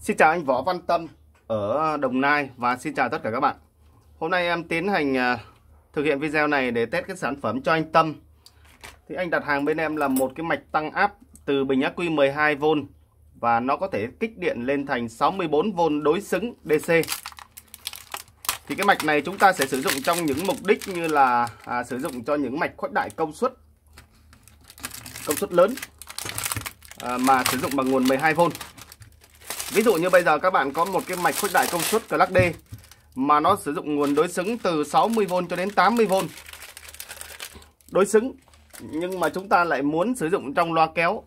Xin chào anh Võ Văn Tâm ở Đồng Nai và xin chào tất cả các bạn. Hôm nay em tiến hành à, thực hiện video này để test cái sản phẩm cho anh Tâm. Thì anh đặt hàng bên em là một cái mạch tăng áp từ bình ắc quy 12V và nó có thể kích điện lên thành 64V đối xứng DC. Thì cái mạch này chúng ta sẽ sử dụng trong những mục đích như là à, sử dụng cho những mạch khuếch đại công suất công suất lớn à, mà sử dụng bằng nguồn 12V. Ví dụ như bây giờ các bạn có một cái mạch khuếch đại công suất Clark D mà nó sử dụng nguồn đối xứng từ 60V cho đến 80V. Đối xứng nhưng mà chúng ta lại muốn sử dụng trong loa kéo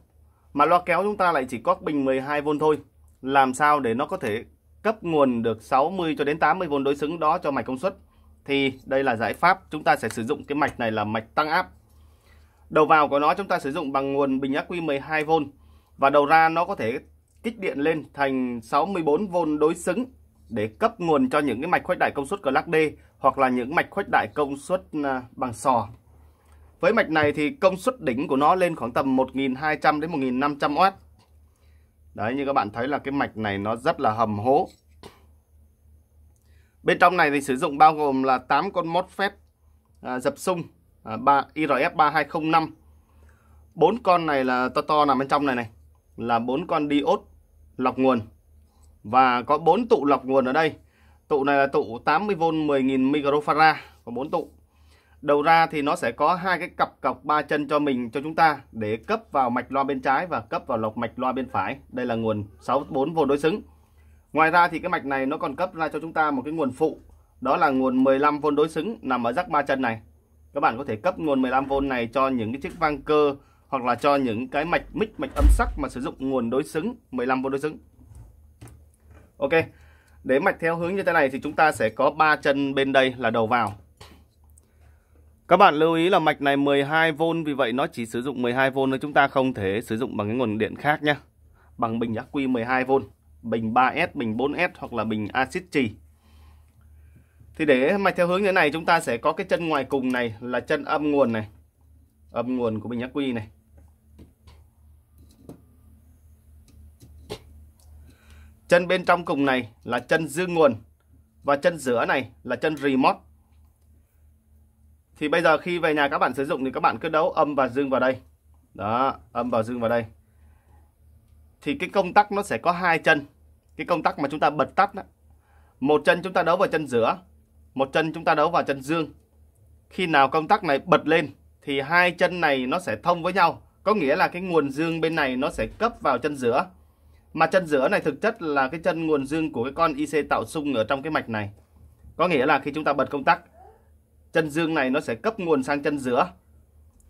mà loa kéo chúng ta lại chỉ có bình 12V thôi. Làm sao để nó có thể cấp nguồn được 60 cho đến 80V đối xứng đó cho mạch công suất thì đây là giải pháp chúng ta sẽ sử dụng cái mạch này là mạch tăng áp. Đầu vào của nó chúng ta sử dụng bằng nguồn bình ắc quy 12V và đầu ra nó có thể kích điện lên thành 64V đối xứng để cấp nguồn cho những cái mạch khuếch đại công suất cờ D hoặc là những mạch khuếch đại công suất à, bằng sò. Với mạch này thì công suất đỉnh của nó lên khoảng tầm 1200 đến 1500W. Đấy như các bạn thấy là cái mạch này nó rất là hầm hố. Bên trong này thì sử dụng bao gồm là 8 con MOSFET à, dập sung à, 3 IRF 3205. Bốn con này là to to nằm bên trong này này là bốn con diode lọc nguồn và có 4 tụ lọc nguồn ở đây. Tụ này là tụ 80V 10.000 microfarad có 4 tụ. Đầu ra thì nó sẽ có hai cái cặp cọc ba chân cho mình cho chúng ta để cấp vào mạch loa bên trái và cấp vào lọc mạch loa bên phải. Đây là nguồn 64V đối xứng. Ngoài ra thì cái mạch này nó còn cấp ra cho chúng ta một cái nguồn phụ, đó là nguồn 15V đối xứng nằm ở rắc ba chân này. Các bạn có thể cấp nguồn 15V này cho những cái chiếc vang cơ hoặc là cho những cái mạch mic mạch âm sắc mà sử dụng nguồn đối xứng 15V đối xứng. Ok. Để mạch theo hướng như thế này thì chúng ta sẽ có ba chân bên đây là đầu vào. Các bạn lưu ý là mạch này 12V vì vậy nó chỉ sử dụng 12V nên chúng ta không thể sử dụng bằng cái nguồn điện khác nhé. Bằng bình ắc quy 12V, bình 3S, bình 4S hoặc là bình axit trì. Thì để mạch theo hướng như thế này chúng ta sẽ có cái chân ngoài cùng này là chân âm nguồn này. Âm nguồn của bình ắc quy này. chân bên trong cùng này là chân dương nguồn và chân giữa này là chân remote thì bây giờ khi về nhà các bạn sử dụng thì các bạn cứ đấu âm và dương vào đây đó âm và dương vào đây thì cái công tắc nó sẽ có hai chân cái công tắc mà chúng ta bật tắt đó. một chân chúng ta đấu vào chân giữa một chân chúng ta đấu vào chân dương khi nào công tắc này bật lên thì hai chân này nó sẽ thông với nhau có nghĩa là cái nguồn dương bên này nó sẽ cấp vào chân giữa mà chân giữa này thực chất là cái chân nguồn dương của cái con IC tạo xung ở trong cái mạch này. Có nghĩa là khi chúng ta bật công tắc, chân dương này nó sẽ cấp nguồn sang chân giữa.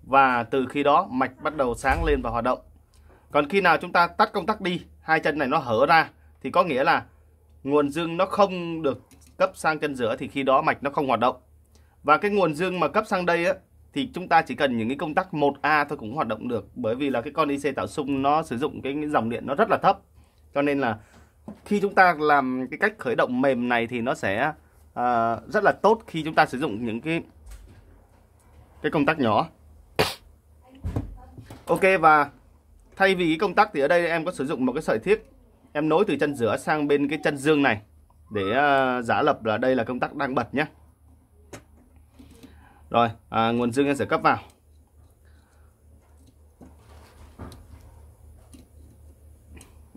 Và từ khi đó mạch bắt đầu sáng lên và hoạt động. Còn khi nào chúng ta tắt công tắc đi, hai chân này nó hở ra thì có nghĩa là nguồn dương nó không được cấp sang chân giữa thì khi đó mạch nó không hoạt động. Và cái nguồn dương mà cấp sang đây á, thì chúng ta chỉ cần những cái công tắc 1A thôi cũng hoạt động được bởi vì là cái con IC tạo xung nó sử dụng cái dòng điện nó rất là thấp cho nên là khi chúng ta làm cái cách khởi động mềm này thì nó sẽ uh, rất là tốt khi chúng ta sử dụng những cái cái công tắc nhỏ ok và thay vì cái công tắc thì ở đây em có sử dụng một cái sợi thiết em nối từ chân giữa sang bên cái chân dương này để uh, giả lập là đây là công tắc đang bật nhé rồi à, nguồn dương em sẽ cấp vào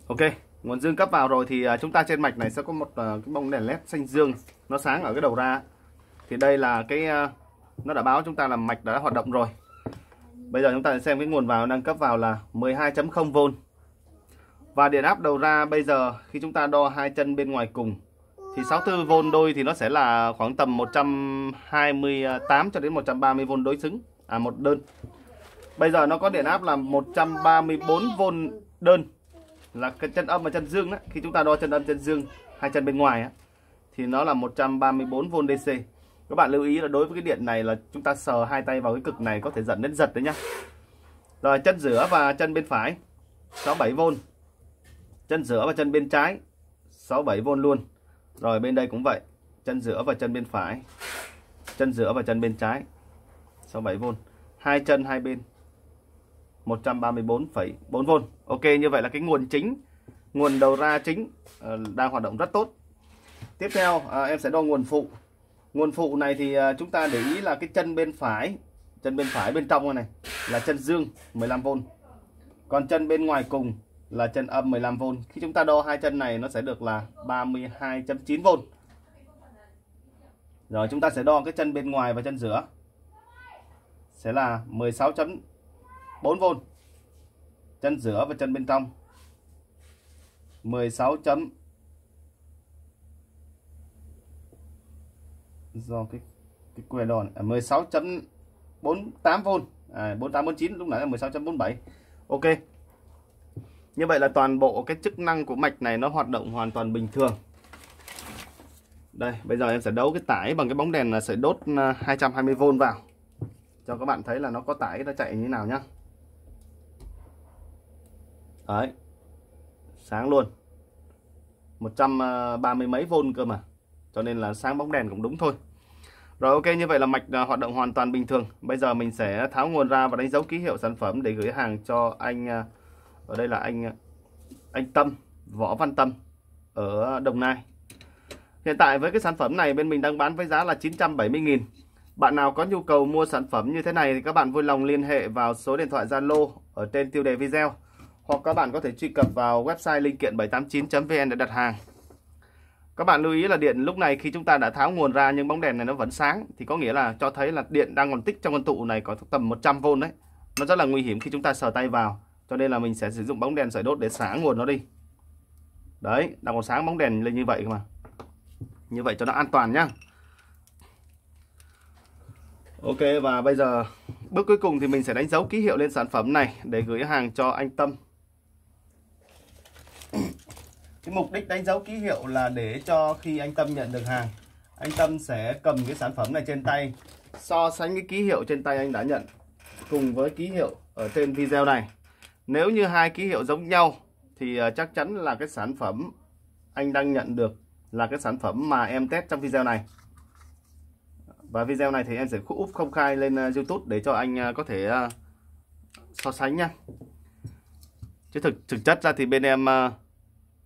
ok nguồn dương cấp vào rồi thì à, chúng ta trên mạch này sẽ có một à, cái bông đèn led xanh dương nó sáng ở cái đầu ra thì đây là cái à, nó đã báo chúng ta là mạch đã hoạt động rồi bây giờ chúng ta xem cái nguồn vào nâng cấp vào là 12.0V và điện áp đầu ra bây giờ khi chúng ta đo hai chân bên ngoài cùng thì 64V đôi thì nó sẽ là khoảng tầm 128 cho đến 130V đối xứng à một đơn bây giờ nó có điện áp là 134V đơn là cái chân âm và chân dương đó khi chúng ta đo chân âm chân dương hai chân bên ngoài á thì nó là 134V DC các bạn lưu ý là đối với cái điện này là chúng ta sờ hai tay vào cái cực này có thể dẫn đến giật đấy nhá rồi chân giữa và chân bên phải 67V chân giữa và chân bên trái 67V luôn rồi bên đây cũng vậy chân giữa và chân bên phải chân giữa và chân bên trái 67V hai chân hai bên 134,4V. Ok như vậy là cái nguồn chính, nguồn đầu ra chính ờ, đang hoạt động rất tốt. Tiếp theo à, em sẽ đo nguồn phụ. Nguồn phụ này thì ờ, chúng ta để ý là cái chân bên phải, chân bên phải bên trong này là chân dương 15V. Còn chân bên ngoài cùng là chân âm 15V. Khi chúng ta đo hai chân này nó sẽ được là 32.9V. Rồi chúng ta sẽ đo cái chân bên ngoài và chân giữa. Sẽ là 16. 4V chân giữa và chân bên trong 16 chấm do cái cái que đòn à, 16.48V à, 4849 lúc nãy là 16.47 Ok như vậy là toàn bộ cái chức năng của mạch này nó hoạt động hoàn toàn bình thường đây bây giờ em sẽ đấu cái tải bằng cái bóng đèn là sẽ đốt 220V à, vào cho các bạn thấy là nó có tải nó chạy như thế nào nhá đấy sáng luôn 130 mấy vôn cơ mà cho nên là sáng bóng đèn cũng đúng thôi rồi ok như vậy là mạch à, hoạt động hoàn toàn bình thường bây giờ mình sẽ tháo nguồn ra và đánh dấu ký hiệu sản phẩm để gửi hàng cho anh à, ở đây là anh à, anh Tâm Võ Văn Tâm ở Đồng Nai hiện tại với cái sản phẩm này bên mình đang bán với giá là 970.000 bạn nào có nhu cầu mua sản phẩm như thế này thì các bạn vui lòng liên hệ vào số điện thoại Zalo ở trên tiêu đề video hoặc các bạn có thể truy cập vào website linh kiện 789.vn để đặt hàng. Các bạn lưu ý là điện lúc này khi chúng ta đã tháo nguồn ra nhưng bóng đèn này nó vẫn sáng thì có nghĩa là cho thấy là điện đang còn tích trong con tụ này có tầm 100V đấy. Nó rất là nguy hiểm khi chúng ta sờ tay vào. Cho nên là mình sẽ sử dụng bóng đèn sợi đốt để sáng nguồn nó đi. Đấy, đang còn sáng bóng đèn lên như vậy mà. Như vậy cho nó an toàn nhá. Ok và bây giờ bước cuối cùng thì mình sẽ đánh dấu ký hiệu lên sản phẩm này để gửi hàng cho anh Tâm cái mục đích đánh dấu ký hiệu là để cho khi anh Tâm nhận được hàng anh Tâm sẽ cầm cái sản phẩm này trên tay so sánh cái ký hiệu trên tay anh đã nhận cùng với ký hiệu ở trên video này nếu như hai ký hiệu giống nhau thì ờ, chắc chắn là cái sản phẩm anh đang nhận được là cái sản phẩm mà em test trong video này và video này thì em sẽ úp không khai lên ờ, YouTube để cho anh ờ, có thể so sánh nha chứ thực thực chất ra thì bên em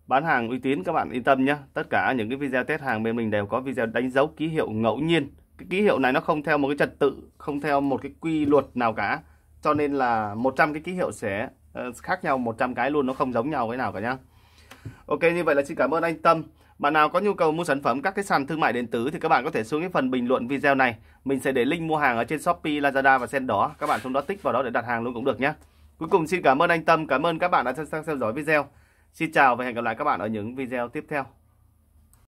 Bán hàng uy tín các bạn yên tâm nhé. Tất cả những cái video test hàng bên mình đều có video đánh dấu ký hiệu ngẫu nhiên. Cái ký hiệu này nó không theo một cái trật tự, không theo một cái quy luật nào cả. Cho nên là 100 cái ký hiệu sẽ ờ, khác nhau 100 cái luôn, nó không giống nhau cái nào cả nhá. Ok, như vậy là xin cảm ơn anh Tâm. Bạn nào có nhu cầu mua sản phẩm các cái sàn thương mại điện tử thì các bạn có thể xuống cái phần bình luận video này. Mình sẽ để link mua hàng ở trên Shopee, Lazada và sen Sendor. Các bạn xuống đó tích vào đó để đặt hàng luôn cũng được nhé. Cuối cùng xin cảm ơn anh Tâm, cảm ơn các bạn đã theo dõi video. Xin chào và hẹn gặp lại các bạn ở những video tiếp theo.